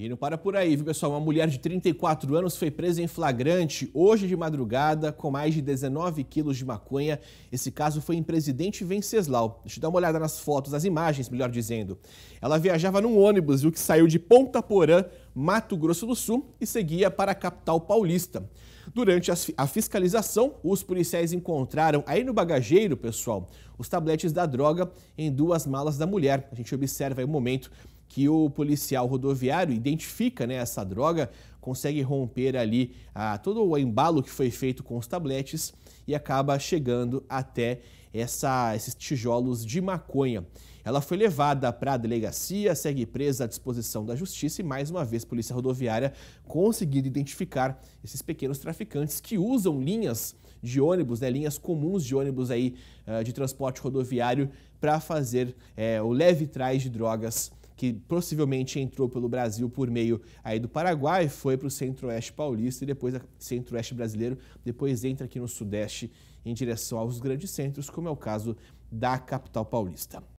E não para por aí, viu pessoal? Uma mulher de 34 anos foi presa em flagrante hoje de madrugada com mais de 19 quilos de maconha. Esse caso foi em Presidente Venceslau. Deixa eu dar uma olhada nas fotos, nas imagens, melhor dizendo. Ela viajava num ônibus, viu, que saiu de Ponta Porã, Mato Grosso do Sul, e seguia para a capital paulista. Durante a fiscalização, os policiais encontraram aí no bagageiro, pessoal, os tabletes da droga em duas malas da mulher. A gente observa aí o momento que o policial rodoviário identifica né, essa droga, consegue romper ali ah, todo o embalo que foi feito com os tabletes e acaba chegando até essa, esses tijolos de maconha. Ela foi levada para a delegacia, segue presa à disposição da justiça e, mais uma vez, a Polícia Rodoviária conseguindo identificar esses pequenos traficantes que usam linhas de ônibus, né, linhas comuns de ônibus aí, ah, de transporte rodoviário para fazer eh, o leve trás de drogas que possivelmente entrou pelo Brasil por meio aí do Paraguai, foi para o centro-oeste paulista e depois centro-oeste brasileiro, depois entra aqui no sudeste em direção aos grandes centros, como é o caso da capital paulista.